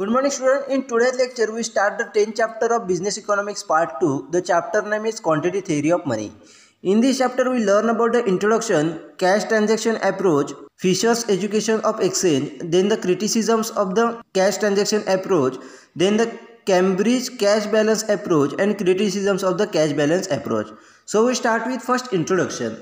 Good morning students. In today's lecture we start the 10th chapter of Business Economics Part 2. The chapter name is Quantity Theory of Money. In this chapter we learn about the introduction, cash transaction approach, Fisher's education of exchange, then the criticisms of the cash transaction approach, then the Cambridge cash balance approach and criticisms of the cash balance approach. So we start with first introduction.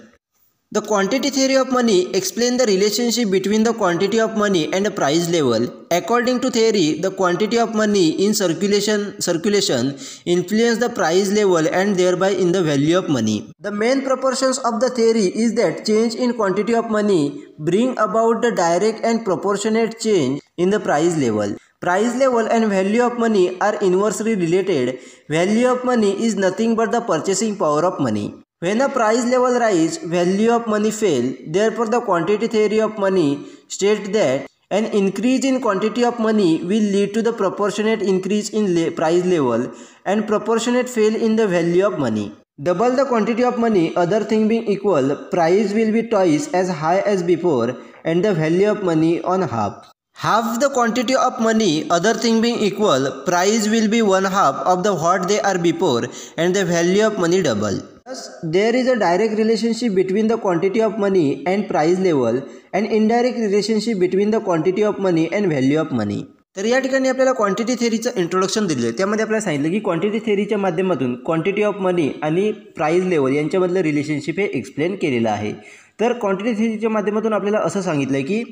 The quantity theory of money explains the relationship between the quantity of money and the price level. According to theory, the quantity of money in circulation, circulation influence the price level and thereby in the value of money. The main proportions of the theory is that change in quantity of money bring about the direct and proportionate change in the price level. Price level and value of money are inversely related. Value of money is nothing but the purchasing power of money. When a price level rise, value of money fall. Therefore, the quantity theory of money states that an increase in quantity of money will lead to the proportionate increase in le price level and proportionate fall in the value of money. Double the quantity of money, other thing being equal, price will be twice as high as before and the value of money on half. Half the quantity of money, other thing being equal, price will be one half of the what they are before and the value of money double. Thus, there is a direct relationship between the quantity of money and price level and indirect relationship between the quantity of money and value of money. तर या ठिकाणी आपल्याला quantity थेरीचं introduction दिलं आहे त्यामध्ये आपल्याला सांगितलं की क्वांटिटी थेरीच्या माध्यमातून क्वांटिटी ऑफ मनी आणि प्राईज लेवल यांच्यामधलं रिलेशनशिप हे एक्सप्लेन केलेलं आहे तर क्वांटिटी थेरीच्या माध्यमातून आपल्याला असं सांगितलं आहे की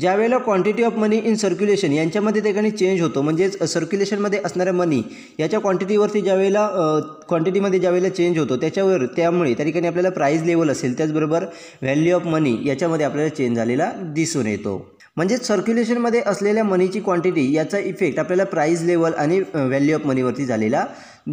ज्यावेळेला quantity of money in circulation यांच्यामध्ये ठिकाणी चेंज होतो म्हणजेच सर्क्युलेशनमध्ये असणाऱ्या मनी याच्या क्वांटिटीवरती ज्यावेळेला क्वांटिटीमध्ये ज्यावेळेला चेंज होतो त्याच्यावर त्यामुळे त्या ठिकाणी आपल्याला प्राईज लेवल असेल त्याचबरोबर व्हॅल्यू ऑफ मनी याच्यामध्ये आपल्याला चेंज झालेला दिसून येतो म्हणजेच सर्क्युलेशनमध्ये असलेल्या मनीची क्वांटिटी याचा इफेक्ट आपल्याला प्राईज लेवल आणि व्हॅल्यू ऑफ मनीवरती झालेला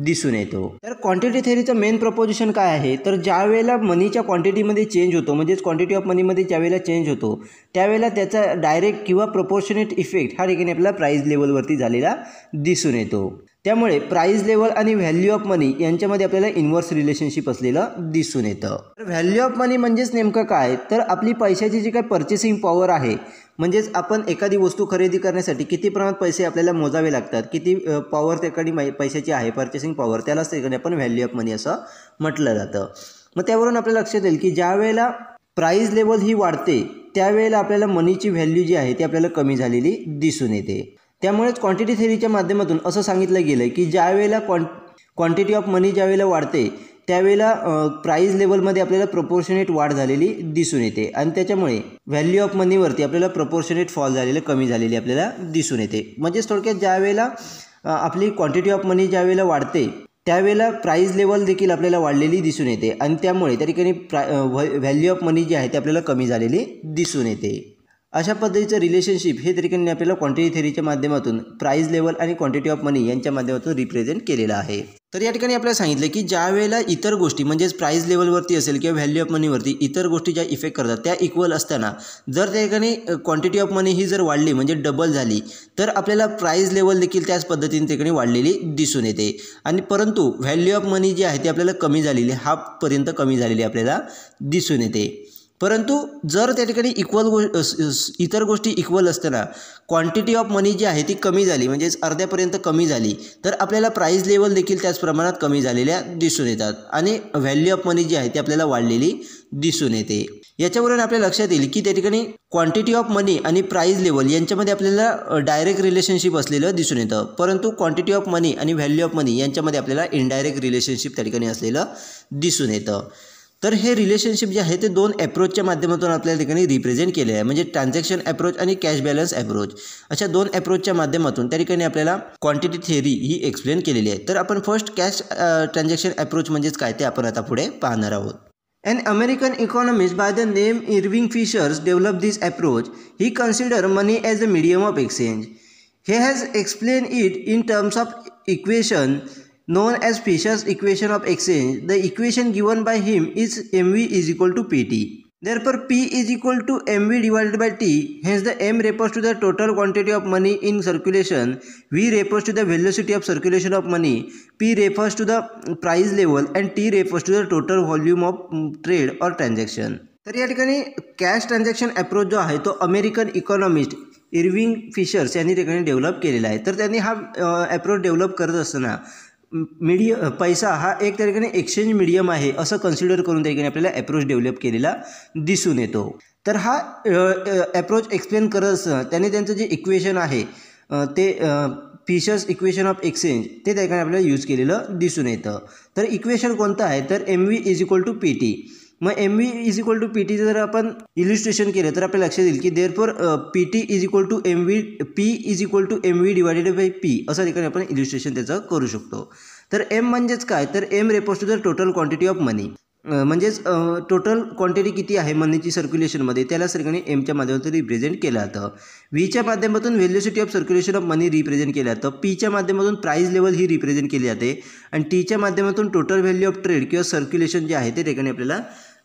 दिसून येतो तर क्वांटिटी थेअरीचं मेन प्रपोजिशन काय आहे तर ज्या वेळेला मनीच्या क्वांटिटीमध्ये चेंज होतो म्हणजेच क्वांटिटी ऑफ मनीमध्ये ज्यावेळेला चेंज होतो त्यावेळेला त्याचा डायरेक्ट किंवा प्रपोर्शनेट इफेक्ट हा ठिकाणी आपल्याला प्राईज लेवलवरती झालेला दिसून येतो त्यामुळे प्राईज लेवल आणि व्हॅल्यू ऑफ मनी यांच्यामध्ये आपल्याला इन्व्हर्स रिलेशनशिप असलेलं दिसून येतं तर व्हॅल्यू ऑफ मनी म्हणजेच नेमकं काय तर आपली पैशाची जी काय पर्चेसिंग पॉवर आहे म्हणजेच आपण एखादी वस्तू खरेदी करण्यासाठी किती प्रमाणात पैसे आपल्याला मोजावे लागतात किती पॉवर त्याकडे पैशाची आहे पर्चेसिंग पॉवर त्यालाच त्याकडे आपण व्हॅल्यू ऑफ मनी असं म्हटलं जातं मग त्यावरून आपल्याला लक्षात येईल की ज्या वेळेला प्राईज लेवल ही वाढते त्यावेळेला आपल्याला मनीची व्हॅल्यू जी आहे ती आपल्याला कमी झालेली दिसून येते त्यामुळेच क्वांटिटी थेरीच्या माध्यमातून असं सांगितलं गेलं की ज्यावेळेला क्वां क्वांटिटी ऑफ मनी ज्यावेळेला वाढते त्यावेळेला प्राईज लेवलमध्ये आपल्याला प्रपोर्शनेट वाढ झालेली दिसून येते आणि त्याच्यामुळे व्हॅल्यू ऑफ मनीवरती आपल्याला प्रपोर्शनेट फॉल झालेलं कमी झालेली आपल्याला दिसून येते म्हणजेच थोडक्यात ज्यावेळेला आपली क्वांटिटी ऑफ मनी ज्यावेळेला वाढते त्यावेळेला प्राईज लेवल देखील आपल्याला वाढलेली दिसून येते आणि त्यामुळे त्या ठिकाणी प्रा व्हॅल्यू ऑफ मनी जी आहे ते आपल्याला कमी झालेली दिसून येते अशा पद्धतीचं रिलेशनशिप हे ठिकाणी आपल्याला क्वांटिटी थेरीच्या माध्यमातून प्राईज लेवल आणि क्वांटिटी ऑफ मनी यांच्या माध्यमातून रिप्रेझेंट केलेलं आहे तर या ठिकाणी आपल्याला सांगितलं की ज्या वेळेला इतर गोष्टी म्हणजेच प्राईज लेवलवरती असेल किंवा व्हॅल्यू ऑफ मनीवरती इतर गोष्टी ज्या इफेक्ट करतात त्या इक्वल असताना जर त्या ठिकाणी क्वांटिटी ऑफ मनी ही जर वाढली म्हणजे डबल झाली तर आपल्याला प्राईज लेवल देखील त्याच पद्धतीने ठिकाणी वाढलेली दिसून येते आणि परंतु व्हॅल्यू ऑफ मनी जी आहे ती आपल्याला कमी झालेली हाफपर्यंत कमी झालेली आपल्याला दिसून येते परंतु जर त्या ठिकाणी इक्वल गो इतर गोष्टी इक्वल असताना क्वांटिटी ऑफ मनी जी आहे ती कमी झाली म्हणजेच अर्ध्यापर्यंत कमी झाली तर आपल्याला प्राईज लेवल देखील त्याच प्रमाणात कमी झालेल्या दिसून येतात आणि व्हॅल्यू ऑफ मनी जी आहे ती आपल्याला वाढलेली दिसून येते याच्यावरून आपल्या लक्षात येईल की त्या ठिकाणी क्वांटिटी ऑफ मनी आणि प्राईज लेवल यांच्यामध्ये आपल्याला डायरेक्ट रिलेशनशिप असलेलं दिसून येतं परंतु क्वांटिटी ऑफ मनी आणि व्हॅल्यू ऑफ मनी यांच्यामध्ये आपल्याला इनडायरेक्ट रिलेशनशिप त्या ठिकाणी असलेलं दिसून येतं तर हे रिलेशनशिप जे आहे ते दोन ॲप्रोचच्या माध्यमातून आपल्या ठिकाणी रिप्रेझेंट केले आहे म्हणजे ट्रान्झॅक्शन अप्रोच आणि कॅश बॅलन्स अप्रोच अशा दोन अप्रोचच्या माध्यमातून त्या ठिकाणी आपल्याला क्वांटिटी थिअरी ही एक्सप्लेन केलेली आहे तर आपण फर्स्ट कॅश ट्रान्झॅक्शन अप्रोच म्हणजेच काय ते आपण आता पुढे पाहणार आहोत and American economist by the name Irving Fisher's develop this approach he consider money as a medium of exchange he has explain it in terms of equation known as Fisher's equation of exchange, the equation given by him is mv is equal to pt. Therefore, P is equal to mv divided by t, hence the m refers to the total quantity of money in circulation, v refers to the velocity of circulation of money, p refers to the price level and t refers to the total volume of trade or transaction. तर या ठिकाणी cash transaction approach जो आहे तो American economist Irving fishers यांनी ठिकाणी develop केलेला आहे तर त्यांनी हा अप्रोच डेव्हलप करत असताना मीडिय पैसा हा एक तरीकेने एक्सचेंज मिडियम आहे असं कन्सिडर करून तरीकेने आपल्याला अप्रोच डेव्हलप केलेला दिसून येतो तर हा ॲप्रोच एक्सप्लेन करत असताना त्याने त्यांचं जे इक्वेशन आहे ते फिशर्स इक्वेशन ऑफ एक्सचेंज ते त्या ठिकाणी आपल्याला यूज केलेलं दिसून येतं तर इक्वेशन कोणतं आहे तर M V is equal to P T मग M V is equal to P T जर आपण इलिस्ट्रेशन केलं तर आपल्या लक्षात येईल की therefore P T is equal to M V P is equal to M V divided by P असं ठिकाणी आपण इलिस्ट्रेशन त्याचं करू शकतो तर एम म्हणजेच काय तर M refers to the total quantity of money म्हणजेच टोटल क्वांटिटी किती आहे मनीची सर्क्युलेशनमध्ये त्याला ठिकाणी एमच्या माध्यमातून रिप्रेझेंट केलं जातं व्हीच्या माध्यमातून velocity of circulation of money represent केलं जातं पीच्या माध्यमातून प्राईस लेवल ही रिप्रेझेंट केली जाते आणि टीच्या माध्यमातून टोटल व्हॅल्यू ऑफ ट्रेड किंवा सर्क्युलेशन जे आहे ते ठिकाणी आपल्याला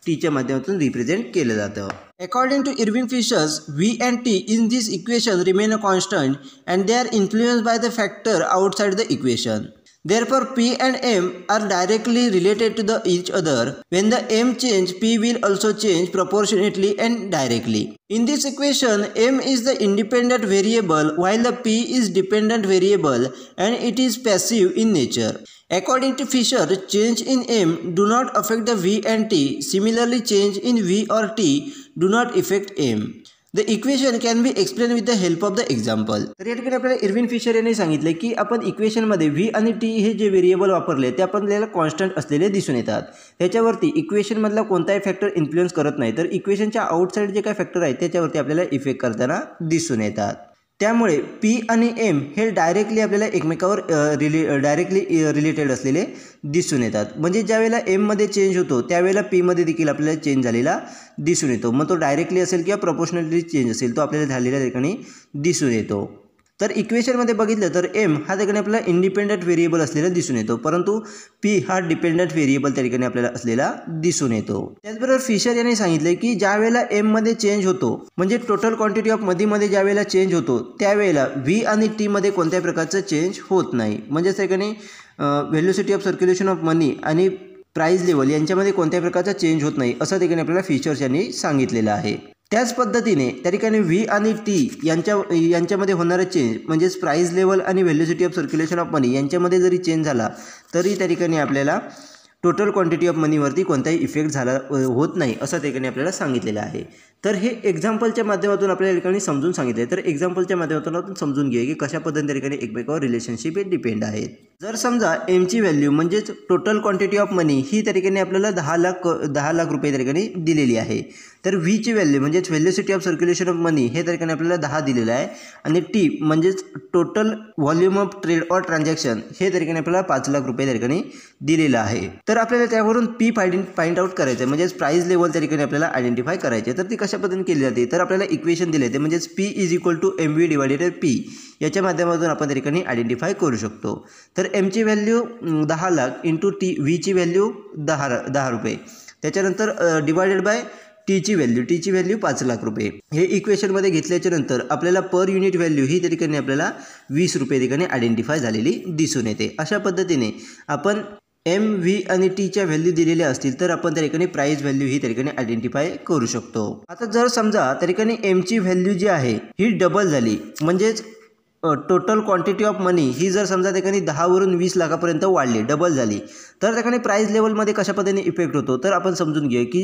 टीच्या माध्यमातून रिप्रेझेंट केलं जातं according to Irving Fisher's V and T in this equation remain a constant and they are influence by the factor outside the equation Therefore, P and M are directly related to the each other. When the M change, P will also change proportionately and directly. In this equation, M is the independent variable while the P is dependent variable and it is passive in nature. According to Fisher, change in M do not affect the V and T. Similarly, change in V or T do not affect M. The equation can be explain with the help of the example तर या ठिकाणी आपल्याला Irwin fissure यांनी सांगितले की आपण इक्वेशनमध्ये V आणि टी हे जे व्हेरिएबल वापरले ते आपण आपल्याला कॉन्स्टंट असलेले दिसून येतात त्याच्यावरती इक्वेशनमधला कोणताही फॅक्टर इन्फ्लुएन्स करत नाही तर इक्वेशनच्या आउटसाईड जे काही फॅक्टर आहेत त्याच्यावरती आपल्याला इफेक्ट करताना दिसून येतात त्यामुळे पी आणि एम हे डायरेक्टली आपल्याला एकमेकावर रिले डायरेक्टली रिलेटेड असलेले दिसून येतात म्हणजे ज्यावेळेला एममध्ये चेंज होतो त्यावेळेला पीमध्ये देखील आपल्याला चेंज झालेला दिसून येतो मग तो डायरेक्टली असेल किंवा प्रपोशनली चेंज असेल तो आपल्याला झालेल्या ठिकाणी दिसून येतो तर इक्वेशनमध्ये बघितलं तर एम हा त्या ठिकाणी आपल्याला इंडिपेंडंट व्हेरिएबल असलेला दिसून येतो परंतु पी हा डिपेंडंट व्हेरिएबल त्या ठिकाणी आपल्याला असलेला दिसून येतो त्याचबरोबर फिशर यांनी सांगितले की ज्या वेळेला एममध्ये चेंज होतो म्हणजे टोटल क्वांटिटी ऑफ मधीमध्ये ज्या वेळेला चेंज होतो त्यावेळेला व्ही आणि टीमध्ये कोणत्याही प्रकारचं चेंज होत नाही म्हणजेच त्या ठिकाणी velocity of circulation of money आणि प्राईज लेवल यांच्यामध्ये कोणत्याही प्रकारचा चेंज होत नाही असं ठिकाणी आपल्याला फीचर्स यांनी सांगितलेलं आहे त्याच पद्धतीने त्या ठिकाणी व्ही आणि टी यांच्या यांच्यामध्ये होणारं चेंज म्हणजेच प्राईज लेवल आणि velocity of circulation of money यांच्यामध्ये जरी चेंज झाला तरी त्या ठिकाणी आपल्याला टोटल क्वांटिटी ऑफ मनीवरती कोणताही इफेक्ट झाला होत नाही असं ठिकाणी आपल्याला सांगितलेलं आहे तर हे एक्झाम्पलच्या माध्यमातून आपल्या ठिकाणी समजून सांगितले तर एक्झाम्पलच्या माध्यमातून आपण समजून घेऊ की कशा पद्धतीने त्या ठिकाणी एकमेकावर रिलेशनशिप हे डिपेंड आहेत जर समजा एमची व्हॅल्यू म्हणजेच टोटल क्वांटिटी ऑफ मनी ही त्या ठिकाणी आपल्याला दहा लाख दहा लाख रुपये त्या ठिकाणी दिलेली आहे तर व्हीची व्हॅल्यू म्हणजेच velocity of circulation of money हे तरीकाने आपल्याला दहा दिलेलं आहे आणि टी म्हणजेच total volume of trade or transaction हे तरीकाने आपल्याला पाच लाख रुपये ठिकाणी दिलेलं आहे तर आपल्याला त्यावरून पी फायडिंग फाइंड आउट करायचं आहे म्हणजेच प्राईज लेवल ठिकाणी आपल्याला आयडेंटिफाय करायचे तर ती कशा पद्धतीने केली जाते तर आपल्याला इक्वेशन दिले ते म्हणजेच P is equal to M V divided P याच्या माध्यमातून आपण ठिकाणी आयडेंटिफाय करू शकतो तर एमची व्हॅल्यू दहा लाख इंटू टी व्हीची व्हॅल्यू दहा दहा रुपये त्याच्यानंतर डिवायडेड बाय टीची व्हॅल्यू टीची व्हॅल्यू पाच लाख रुपये हे इक्वेशनमध्ये घेतल्याच्या नंतर आपल्याला पर युनिट व्हॅल्यू ही त्या ठिकाणी आपल्याला वीस रुपये ठिकाणी आयडेंटिफाय झालेली दिसून येते अशा पद्धतीने आपण एम व्ही आणि टीच्या व्हॅल्यू दिलेल्या असतील तर आपण त्या ठिकाणी प्राईस व्हॅल्यू ही त्या ठिकाणी आयडेंटिफाय करू शकतो आता जर समजा त्या ठिकाणी एमची व्हॅल्यू जी आहे ही डबल झाली म्हणजेच टोटल क्वांटिटी ऑफ मनी ही जर समजा त्याने दहावरून वीस लाखापर्यंत वाढली डबल झाली तर त्याने प्राईज लेवलमध्ये कशा पद्धतीने इफेक्ट होतो तर आपण समजून घेऊ की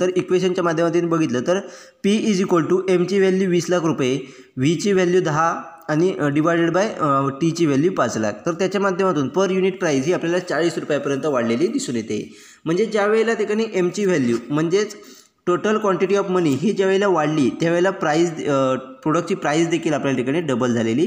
तर इक्वेशनच्या माध्यमातून बघितलं तर पी इज इक्वल टू एमची व्हॅल्यू वीस लाख रुपये ची व्हॅल्यू दहा आणि डिवायडेड बाय टीची व्हॅल्यू पाच लाख तर त्याच्या माध्यमातून पर युनिट प्राईज ही आपल्याला चाळीस रुपयापर्यंत वाढलेली दिसून येते म्हणजे ज्या वेळेला त्याने एमची व्हॅल्यू म्हणजेच टोटल क्वांटिटी ऑफ मनी ही ज्यावेळेला वाढली त्यावेळेला प्राईज प्रोडक्टची प्राईस देखील आपल्या ठिकाणी डबल झालेली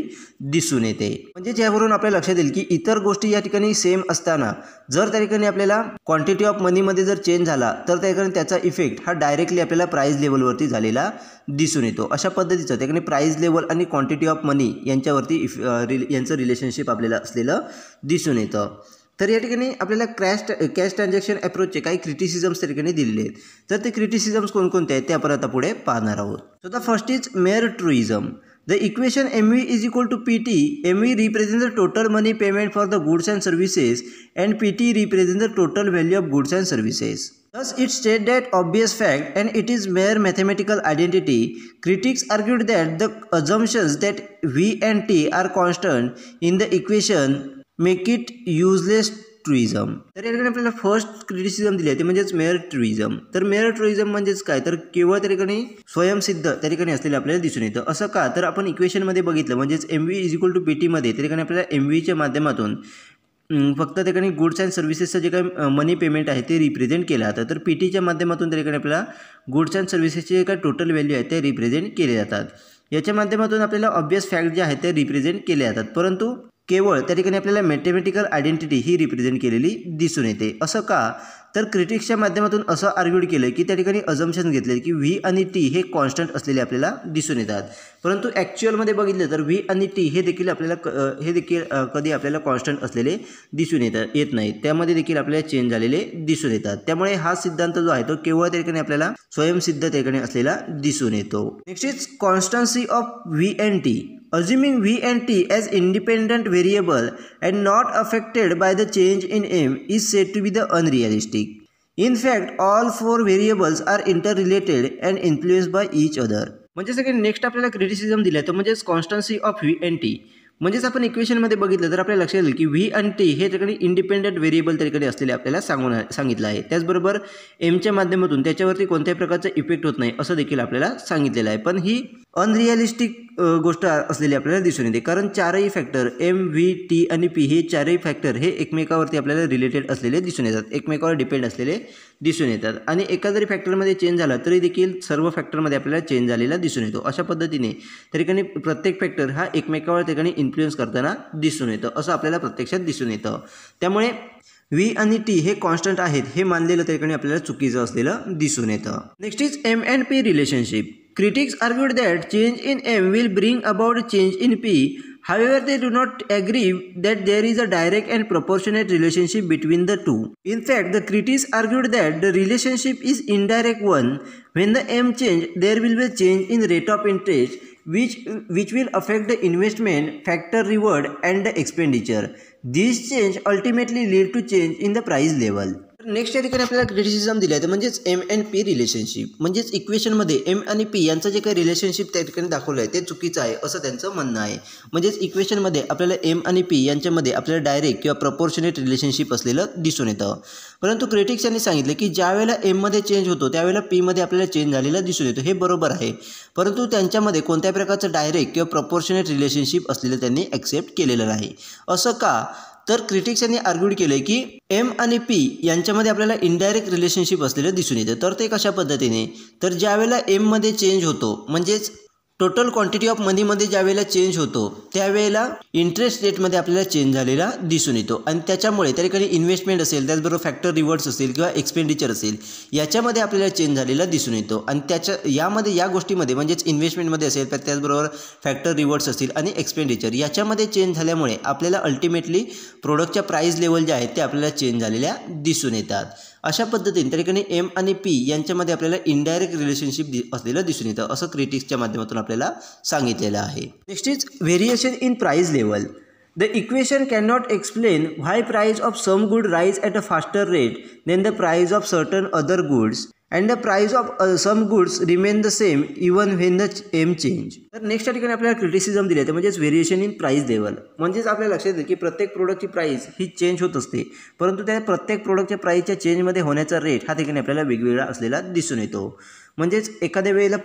दिसून येते म्हणजे ज्यावरून आपल्याला लक्षात येईल की इतर गोष्टी या ठिकाणी सेम असताना जर त्या ठिकाणी आपल्याला क्वांटिटी ऑफ मनीमध्ये जर चेंज झाला तर त्या ठिकाणी त्याचा इफेक्ट हा डायरेक्टली आपल्याला प्राईस लेवलवरती झालेला दिसून येतो अशा पद्धतीचं त्या ठिकाणी प्राईज लेवल आणि क्वांटिटी ऑफ मनी यांच्यावरती इफ यांचं रिलेशनशिप आपल्याला असलेलं दिसून येतं तर या ठिकाणी आपल्याला क्रॅश कॅश ट्रान्झॅक्शन अप्रोचचे काही क्रिटिसिजम्स त्या ठिकाणी दिलेले आहेत तर ते क्रिटिसिजम्स कोणकोणते आहेत ते आपण आता पुढे पाहणार आहोत so the first is mere truism the equation M V is equal to P T M V represent the total money payment for the goods and services and P T represent the total value of goods and services thus it's state that obvious fact and it is mere mathematical identity critics argued that द assumptions that V and T are constant in the equation make it useless truism तर या ठिकाणी आपल्याला first criticism दिली आहे ते म्हणजेच mere truism तर मेअर टुरिझम म्हणजेच काय तर केवळ त्या ठिकाणी स्वयंसिद्ध त्या ठिकाणी असलेले आपल्याला दिसून येतं असं का तर आपण इक्वेशनमध्ये बघितलं म्हणजेच M V is equal to P टीमध्ये त्या ठिकाणी आपल्याला एम व्हीच्या माध्यमातून फक्त त्या ठिकाणी गुड्स अँड सर्व्हिसेसचं जे काही मनी पेमेंट आहे ते रिप्रेझेंट केलं जातं तर पी टीच्या माध्यमातून त्या ठिकाणी आपल्याला गुड्स अँड सर्व्हिसेसचे जे काही टोटल व्हॅल्यू आहे ते रिप्रेझेंट केले जातात याच्या माध्यमातून आपल्याला ऑब्वियस फॅक्ट जे आहेत ते रिप्रेझेंट केले जातात परंतु केवळ त्या ठिकाणी आपल्याला मॅथमॅटिकल आयडेंटिटी ही रिप्रेझेंट केलेली दिसून येते असं का तर क्रिटिक्सच्या माध्यमातून असं आर्ग्यूड केलं की त्या ठिकाणी अजम्पशन घेतले की व्ही आणि टी हे कॉन्स्टंट असलेले आपल्याला दिसून येतात परंतु ॲक्च्युअलमध्ये बघितलं तर व्ही आणि टी हे देखील आपल्याला क हे देखील कधी आपल्याला कॉन्स्टंट असलेले दिसून येतात येत नाहीत त्यामध्ये देखील आपल्याला चेंज झालेले दिसून येतात त्यामुळे हा सिद्धांत जो आहे तो केवळ त्या ठिकाणी आपल्याला स्वयंसिद्ध त्या ठिकाणी असलेला दिसून येतो next is constancy of V and T assuming v and t as independent variable and not affected by the change in m is said to be the unrealistic. In fact, all four variables are interrelated and influenced by each other. म्हणजे सगळे next आपल्याला criticism दिलं तर म्हणजेच constancy of V and T म्हणजेच आपण इक्वेशनमध्ये बघितलं तर आपल्याला लक्षात येईल की व्ही आणि टी हे त्याकडे इंडिपेंडंट व्हेरिएबल तरीकडे असलेले आपल्याला सांगून सांगितलं आहे त्याचबरोबर एमच्या माध्यमातून त्याच्यावरती कोणत्याही प्रकारचा इफेक्ट होत नाही असं देखील आपल्याला सांगितलेलं आहे पण ही अनरिअलिस्टिक गोष्ट असलेली आपल्याला दिसून येते कारण चारही फॅक्टर एम व्ही टी आणि पी हे चारही फॅक्टर हे एकमेकावरती आपल्याला रिलेटेड असलेले दिसून येतात एकमेकावर डिपेंड असलेले दिसून येतात आणि एका जरी फॅक्टरमध्ये चेंज झाला तरी देखील सर्व फॅक्टरमध्ये आपल्याला चेंज झालेला दिसून येतो अशा पद्धतीने त्या ठिकाणी प्रत्येक फॅक्टर हा एकमेकावर त्या ठिकाणी इन्फ्लुएन्स करताना दिसून येतं असं आपल्याला प्रत्यक्षात दिसून येतं त्यामुळे व्ही आणि टी हे कॉन्स्टंट आहेत हे मानलेलं त्या ठिकाणी आपल्याला चुकीचं असलेलं दिसून येतं next is M and P relationship Critics argued that change in M will bring about change in P. However, they do not agree that there is a direct and proportionate relationship between the two. In fact, the critics argued that the relationship is indirect one. When the M change, there will be a change in rate of interest which which will affect the investment factor reward and the expenditure. This change ultimately lead to change in the price level. तर next या ठिकाणी आपल्याला criticism दिलं आहे म्हणजेच M and P relationship म्हणजेच इक्वेशनमध्ये M आणि पी यांचं जे काही रिलेशनशिप त्या ठिकाणी दाखवलं आहे ते चुकीचं आहे असं त्यांचं म्हणणं आहे म्हणजेच इक्वेशनमध्ये आपल्याला एम आणि पी यांच्यामध्ये आपल्याला डायरेक्ट किंवा प्रपोर्शनेट रिलेशनशिप असलेलं दिसून येतं परंतु क्रिटिक्स यांनी सांगितलं की ज्या वेळेला एममध्ये चेंज होतो त्यावेळेला पीमध्ये आपल्याला चेंज झालेला दिसून येतो हे बरोबर आहे परंतु त्यांच्यामध्ये कोणत्या प्रकारचं डायरेक्ट किंवा प्रपोर्शनेट रिलेशनशिप असलेलं त्यांनी ॲक्सेप्ट केलेलं नाही असं का तर क्रिटिक्स यांनी आर्ग्यूड केलं की एम आणि पी यांच्यामध्ये आपल्याला इनडायरेक्ट रिलेशनशिप असलेलं दिसून येतं तर ते कशा पद्धतीने तर ज्यावेळेला एममध्ये चेंज होतो म्हणजेच टोटल क्वांटिटी ऑफ मनीमध्ये ज्या वेळेला चेंज होतो त्यावेळेला इंटरेस्ट रेटमध्ये आपल्याला चेंज झालेला दिसून येतो आणि त्याच्यामुळे त्या ठिकाणी इन्व्हेस्टमेंट असेल त्याचबरोबर फॅक्टर रिवर्ड्स असेल किंवा एक्सपेंडिचर असेल याच्यामध्ये आपल्याला चेंज झालेला दिसून येतो आणि त्याच्या यामध्ये या गोष्टीमध्ये म्हणजेच इन्व्हेस्टमेंटमध्ये असेल त्याचबरोबर फॅक्टर रिवर्ड्स असतील आणि एक्सपेंडिचर याच्यामध्ये चेंज झाल्यामुळे आपल्याला अल्टिमेटली प्रोडक्टच्या प्राईस लेवल जे आहेत ते आपल्याला चेंज झालेल्या दिसून येतात अशा पद्धतीने त्या ठिकाणी एम आणि पी यांच्यामध्ये आपल्याला इनडायरेक्ट रिलेशनशिप असलेलं दिसून येतं असं क्रिटिक्सच्या माध्यमातून आपल्याला सांगितलेलं आहे next is variation in price level the equation can not explain why price of some good rise at a faster rate than the price of certain other goods and the price of some goods remain the same even when the M change तर next या ठिकाणी आपल्याला criticism दिले आहे म्हणजेच variation in price level म्हणजेच आपल्याला लक्षात येते की प्रत्येक प्रोडक्टची प्राईस ही चेंज होत असते परंतु त्या प्रत्येक प्रोडक्टच्या प्राईसच्या चेंजमध्ये होण्याचा रेट हा ठिकाणी आपल्याला वेगवेगळा असलेला दिसून येतो म्हणजेच एखाद्या वेळेला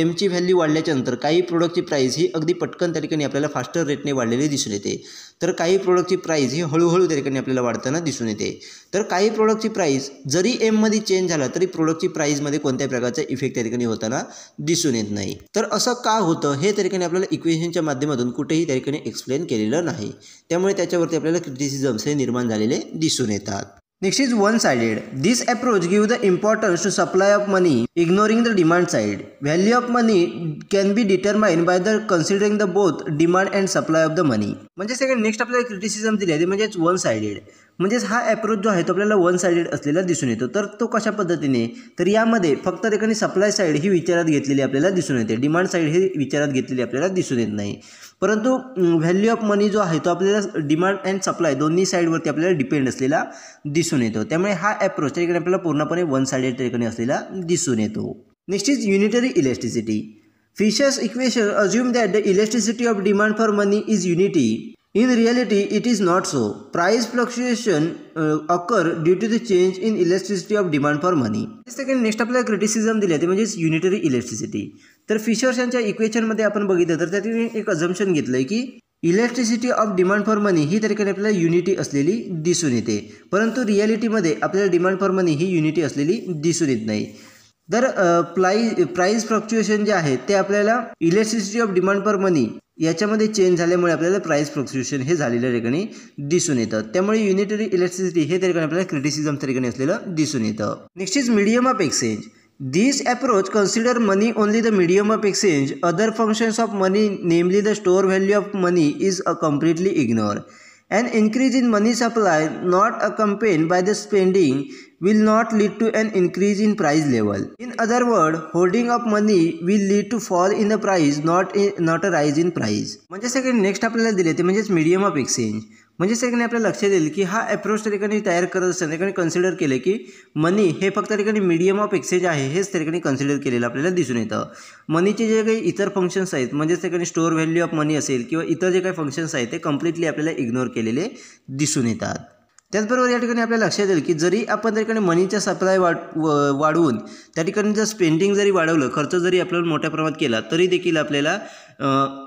एमची व्हॅल्यू वाढल्याच्यानंतर काही प्रोडक्टची प्राइस ही अगदी पटकन त्या ठिकाणी आपल्याला फास्टर रेटने वाढलेली दिसून येते तर काही प्रोडक्टची प्राइस ही हळूहळू त्या ठिकाणी आपल्याला वाढताना दिसून येते तर काही प्रोडक्टची प्राइस जरी एममध्ये चेंज झाला तरी प्रोडक्टची मध्ये कोणत्याही प्रकारचा इफेक्ट त्या ठिकाणी होताना दिसून येत नाही तर असं का होतं हे त्या ठिकाणी आपल्याला इक्वेशनच्या माध्यमातून कुठेही त्या ठिकाणी एक्सप्लेन केलेलं नाही त्यामुळे त्याच्यावरती आपल्याला क्रिटिसिजम्स हे निर्माण झालेले दिसून येतात Next is one-sided. This approach gives the importance to supply of money, ignoring the demand side. Value of money can be determined by the considering the both demand and supply of the money. म्हणजे second next आपल्याला criticism दिले ते म्हणजेच one sided म्हणजेच हा approach जो आहे तो आपल्याला वन सायडेड असलेला दिसून येतो तर तो कशा पद्धतीने तर यामध्ये फक्त ठिकाणी सप्लाय साईड ही विचारात घेतलेली आपल्याला दिसून येते डिमांड साईड ही विचारात घेतलेली आपल्याला दिसून येत नाही परंतु व्हॅल्यू ऑफ मनी जो आहे तो आपल्याला डिमांड अँड सप्लाय दोन्ही साईडवरती आपल्याला डिपेंड असलेला दिसून येतो त्यामुळे हा अप्रोच त्या आपल्याला पूर्णपणे वन साईडेड त्या असलेला दिसून येतो next is unitary elasticity Fisher's equation assume that the elasticity of demand for money is unity In reality, it is not so Price fluctuation uh, due to the change in in of demand for money money. Second next आपल्याला criticism दिले ते म्हणजेच unitary electricity तर fishers यांच्या इक्वेशनमध्ये आपण बघितलं तर त्यातून एक अजम्पन घेतलं आहे की elasticity of demand for money ही त्या आपल्याला युनिटी असलेली दिसून येते परंतु रियालिटीमध्ये आपल्याला डिमांड फॉर मनी ही युनिटी असलेली दिसून येत नाही तर प्लाई प्राईस फ्लक्च्युएशन जे आहे ते आपल्याला elasticity of demand for money याच्यामध्ये चेंज झाल्यामुळे आपल्याला प्राईस फ्लक्च्युएशन हे झालेल्या ठिकाणी दिसून येतं त्यामुळे युनिटरी इलेक्ट्रिसिटी हे त्या ठिकाणी आपल्याला क्रिटिसिझम त्या ठिकाणी असलेलं दिसून येतं next is medium of exchange this approach consider money only the medium of exchange other functions of money namely the store value of money is a completely ignore An increase in money supply not accompanied by the spending will not lead to an increase in price level. In other word, holding up money will lead to fall in the price, not, a, not a rise in price. म्हणजे second next आपल्याला दिले ते म्हणजेच medium of exchange. म्हणजेच त्या ठिकाणी आपल्याला लक्षात येईल की हा अप्रोच त्या ठिकाणी तयार करत असताना त्याने ठिकाणी कन्सिडर केले की मनी हे फक्त त्या ठिकाणी मीडियम ऑफ एक्सचेंज आहे हेच त्या ठिकाणी कन्सिडर केलेलं आपल्याला दिसून येतं मनीचे जे काही इतर फंक्शन्स आहेत म्हणजेच त्या ठिकाणी स्टोअर व्हॅल्यू ऑफ मनी असेल किंवा इतर जे काही फंक्शन्स आहेत ते कम्प्लिटली आपल्याला इग्नोर केलेले दिसून येतात त्याचबरोबर या ठिकाणी आपल्याला लक्षात येईल की जरी आपण त्या ठिकाणी मनीचा सप्लाय वाढ वाढवून त्या ठिकाणी जर स्पेंडिंग जरी वाढवलं खर्च जरी आपल्याला मोठ्या प्रमाणात केला तरी देखील आपल्याला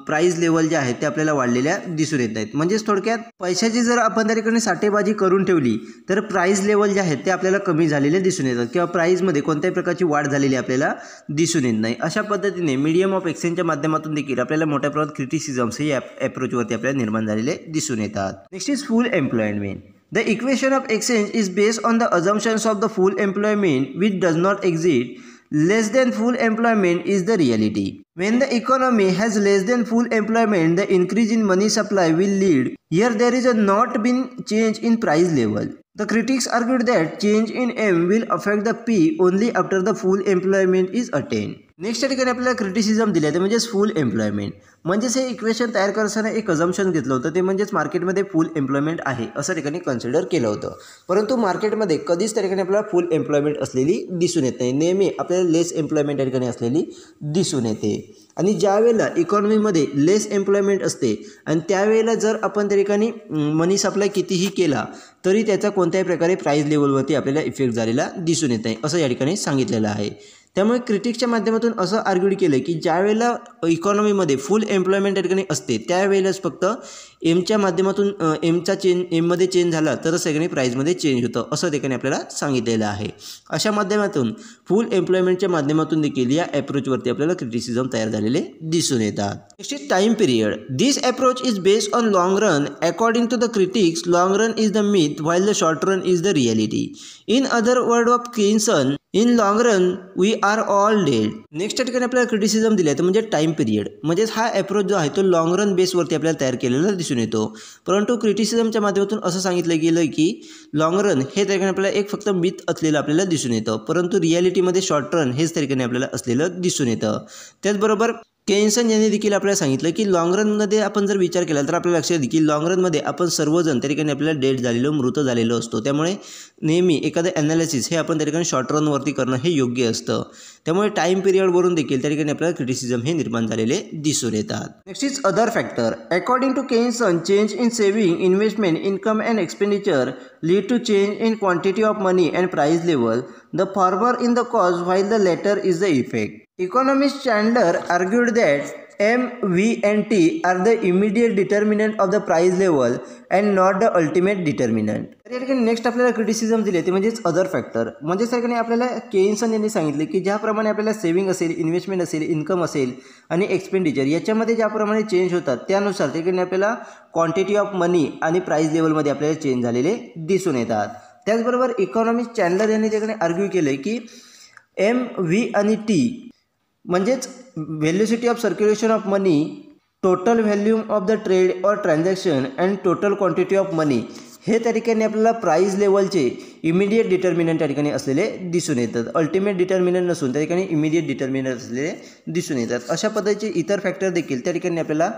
प्राईज लेवल जे आहेत ते आपल्याला वाढलेल्या दिसून येत नाहीत म्हणजेच थोडक्यात पैशाची जर आपण त्या ठिकाणी साठेबाजी करून ठेवली तर प्राईज लेवल जे आहेत ते आपल्याला कमी झालेले दिसून येतात किंवा प्राईजमध्ये कोणत्याही प्रकारची वाढ झालेली आपल्याला दिसून येत नाही अशा पद्धतीने मीडियम ऑफ एक्सचेंजच्या माध्यमातून देखील आपल्याला मोठ्या प्रमाणात क्रिटिसिझम्स हे ॲप अप्रोचवरती आपल्याला निर्माण झालेले दिसून येतात next is full employment The equation of exchange is based on the assumptions of the full employment which does not exist. Less than full employment is the reality. When the economy has less than full employment, the increase in money supply will lead. Here there is a not been change in price level. The critics argued that change in M will affect the P only after the full employment is attained. Next या ठिकाणी आपल्याला criticism दिले ते म्हणजेच फुल employment म्हणजेच हे equation तयार करताना असताना एक अजम्प्शन घेतलं होतं ते म्हणजेच मार्केटमध्ये फुल एम्प्लॉयमेंट आहे असं ठिकाणी कन्सिडर केलं होतं परंतु मार्केटमध्ये कधीच त्या ठिकाणी आपल्याला फुल एम्प्लॉयमेंट असलेली दिसून येत नाही नेहमी आपल्याला लेस एम्प्लॉयमेंट या ठिकाणी असलेली दिसून येते आणि ज्यावेळेला इकॉनॉमीमध्ये लेस एम्प्लॉयमेंट असते आणि त्यावेळेला जर आपण त्या ठिकाणी मनी सप्लाय कितीही केला तरी त्याचा कोणत्याही प्रकारे प्राईज लेवलवरती आपल्याला इफेक्ट झालेला दिसून येत नाही असं या ठिकाणी सांगितलेलं आहे त्यामुळे क्रिटिक्सच्या माध्यमातून असं आर्ग्युड केलं की ज्या वेळेला इकॉनॉमीमध्ये फुल एम्प्लॉयमेंट या ठिकाणी असते त्यावेळेलाच फक्त एमच्या माध्यमातून एमचा चेंज एममध्ये चेंज झाला तरच या ठिकाणी प्राईजमध्ये चेंज होतं असं ठिकाणी आपल्याला सांगितलेलं आहे अशा माध्यमातून फुल एम्प्लॉयमेंटच्या माध्यमातून देखील या अप्रोचवरती आपल्याला क्रिटिसिझम तयार झालेले दिसून येतात next is time period this approach is based on long run according to the critics long run is the myth while the short run is the reality in other word of Keynes in long run we are all dead next ठिकाणी आपल्याला criticism दिले आहे तर म्हणजे time period म्हणजेच हा approach जो आहे तो लाँग रन बेसवरती आपल्याला तयार केलेला दिसून येतो परंतु क्रिटिसिझमच्या माध्यमातून असं सांगितलं गेलं की लाँग रन हे त्या ठिकाणी आपल्याला एक फक्त मिथ असलेलं आपल्याला दिसून येतं परंतु रियालिटीमध्ये शॉर्ट रन हेच त्या आपल्याला असलेलं दिसून येतं त्याचबरोबर केन्सन यांनी देखील आपल्याला सांगितलं की लॉंग रनमध्ये आपण जर विचार केला तर आपल्याला लक्षात येईल की लॉंग रनमध्ये आपण सर्वजण त्या ठिकाणी आपल्याला डेड झालेलो मृत झालेलो असतो त्यामुळे नेहमी एखादं ॲनालिसिस हे आपण त्या ठिकाणी शॉर्ट रनवरती करणं हे योग्य असतं त्यामुळे टाईम पिरियडवरून देखील त्या ठिकाणी आपल्याला क्रिटिसिझम हे निर्माण झालेले दिसून येतात next is other factor according to Keynes change in saving investment income and expenditure lead to change in quantity of money and price level the former in the cause while the latter is the effect Economist Chandler that M V and T are the immediate determinant of the price level and not the ultimate determinant तर या ठिकाणी next आपल्याला criticism दिले ते म्हणजेच other factor म्हणजे या आपल्याला केन्सन यांनी सांगितले की ज्याप्रमाणे आपल्याला सेविंग असेल इन्व्हेस्टमेंट असेल इन्कम असेल आणि एक्सपेंडिचर याच्यामध्ये ज्याप्रमाणे चेंज होतात त्यानुसार त्या आपल्याला क्वांटिटी ऑफ मनी आणि प्राईज लेवलमध्ये आपल्याला चेंज झालेले दिसून येतात त्याचबरोबर इकॉनॉमिस्ट चॅनलर यांनी त्याने आर्ग्यू केलं की एम व्ही आणि टी म्हणजेच velocity of circulation of money total volume of the trade or transaction and total quantity of money हे त्या ठिकाणी आपल्याला प्राईज लेवलचे इमिडिएट डिटर्मिनंट त्या ठिकाणी असलेले दिसून येतात अल्टिमेट डिटर्मिनंट नसून त्या ठिकाणी इमिडिएट डिटर्मिनंट असलेले दिसून येतात अशा पद्धतीचे इतर फॅक्टर देखील त्या ठिकाणी आपल्याला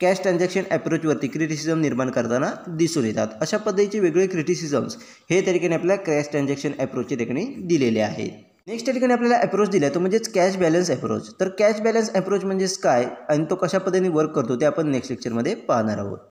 कॅश ट्रान्झॅक्शन ॲप्रोचवरती क्रिटिसिझम निर्माण करताना दिसून येतात अशा पद्धतीचे वेगवेगळे क्रिटिसिझम्स हे त्या ठिकाणी आपल्या कॅश ट्रान्झॅक्शन ॲप्रोचच्या ठिकाणी दिलेले आहेत नेक्स्ट ठिकाणी आपल्याला अप्रोच दिला तो म्हणजेच कॅश बॅलन्स अप्रोच तर कॅश बॅलन्स अप्रोच म्हणजेच काय आणि तो कशा पद्धतीने वर्क करतो ते आपण नेक्स्ट लेक्चरमध्ये पाहणार आहोत